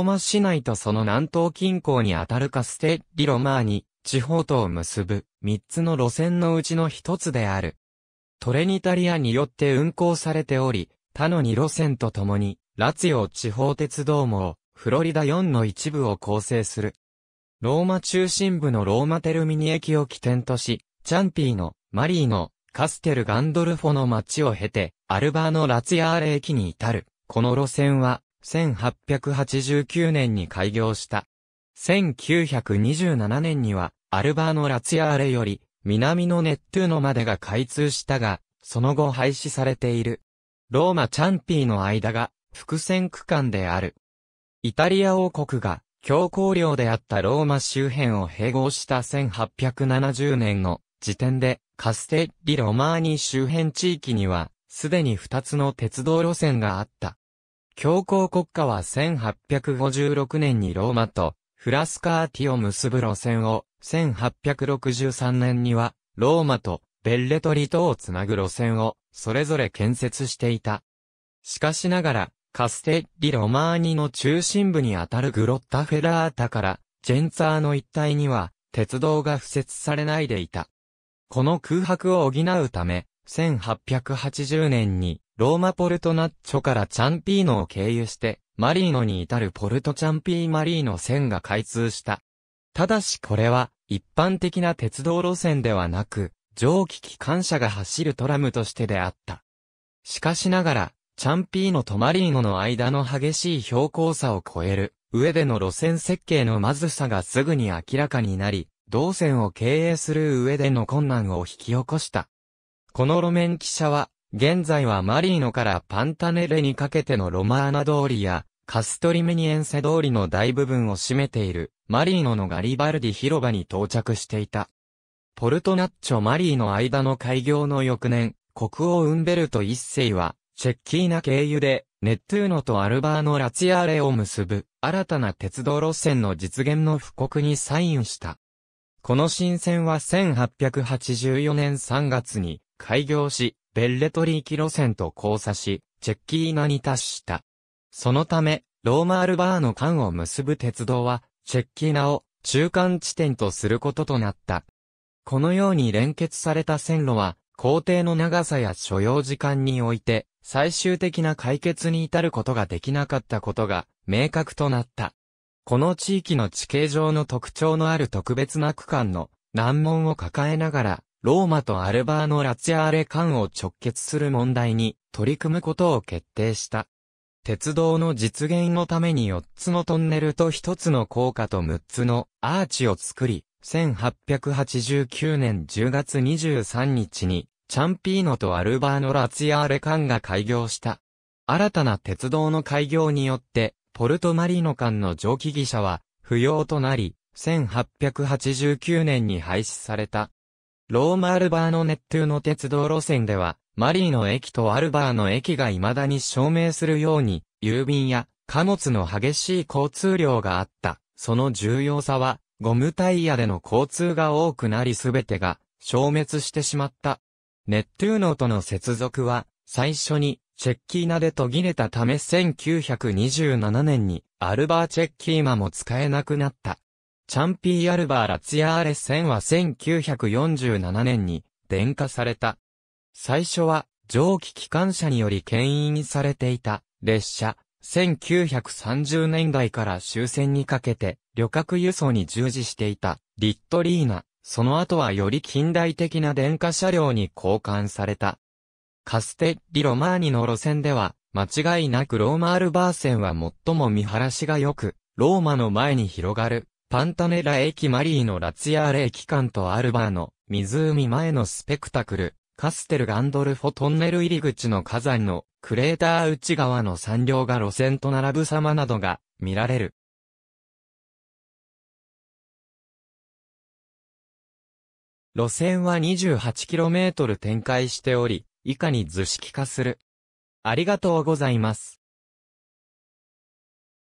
ロマ市内とその南東近郊にあたるカステッリ・ロマーニ、地方とを結ぶ3つの路線のうちの1つである。トレニタリアによって運行されており、他の2路線とともに、ラツィオ地方鉄道網、フロリダ4の一部を構成する。ローマ中心部のローマテルミニ駅を起点とし、チャンピーの、マリーの、カステル・ガンドルフォの町を経て、アルバーノ・ラツィアーレ駅に至る。この路線は、1889年に開業した。1927年には、アルバーノ・ラツヤーレより、南のネットゥーノまでが開通したが、その後廃止されている。ローマ・チャンピーの間が、伏線区間である。イタリア王国が、強行領であったローマ周辺を併合した1870年の時点で、カステッリ・ロマーニ周辺地域には、すでに2つの鉄道路線があった。教皇国家は1856年にローマとフラスカーティを結ぶ路線を、1863年にはローマとベッレトリ島をつなぐ路線をそれぞれ建設していた。しかしながら、カステッリ・ロマーニの中心部にあたるグロッタフェラータからジェンツァーの一帯には鉄道が敷設されないでいた。この空白を補うため、1880年にローマポルトナッチョからチャンピーノを経由して、マリーノに至るポルトチャンピーマリーノ線が開通した。ただしこれは、一般的な鉄道路線ではなく、蒸気機関車が走るトラムとしてであった。しかしながら、チャンピーノとマリーノの間の激しい標高差を超える、上での路線設計のまずさがすぐに明らかになり、同線を経営する上での困難を引き起こした。この路面汽車は、現在はマリーノからパンタネレにかけてのロマーナ通りや、カストリメニエンセ通りの大部分を占めている、マリーノのガリバルディ広場に到着していた。ポルトナッチョ・マリーの間の開業の翌年、国王ウンベルト一世は、チェッキーナ経由で、ネットゥーノとアルバーノ・ラツィアーレを結ぶ、新たな鉄道路線の実現の布告にサインした。この新線は1884年3月に開業し、ベッレトリーキ路線と交差し、チェッキーナに達した。そのため、ローマアルバーの間を結ぶ鉄道は、チェッキーナを中間地点とすることとなった。このように連結された線路は、工程の長さや所要時間において、最終的な解決に至ることができなかったことが、明確となった。この地域の地形上の特徴のある特別な区間の難問を抱えながら、ローマとアルバーノ・ラツィアーレ間を直結する問題に取り組むことを決定した。鉄道の実現のために4つのトンネルと1つの高架と6つのアーチを作り、1889年10月23日にチャンピーノとアルバーノ・ラツィアーレ間が開業した。新たな鉄道の開業によって、ポルトマリノ間の蒸気汽車は不要となり、1889年に廃止された。ローマ・アルバーノ・ネットゥの鉄道路線では、マリーの駅とアルバーの駅が未だに証明するように、郵便や貨物の激しい交通量があった。その重要さは、ゴムタイヤでの交通が多くなりすべてが消滅してしまった。ネットゥーノとの接続は、最初にチェッキーナで途切れたため1927年にアルバーチェッキーマも使えなくなった。チャンピーアルバーラツヤ・アーレ戦は1947年に電化された。最初は蒸気機関車により牽引されていた列車、1930年代から終戦にかけて旅客輸送に従事していたリットリーナ、その後はより近代的な電化車両に交換された。カステッリ・ロマーニの路線では、間違いなくローマ・アルバー線は最も見晴らしが良く、ローマの前に広がるパンタネラ駅マリーのラツヤーレ駅間とアルバーの湖前のスペクタクル、カステルガンドルフォトンネル入り口の火山のクレーター内側の山稜が路線と並ぶ様などが見られる。路線は 28km 展開しており、以下に図式化する。ありがとうございます。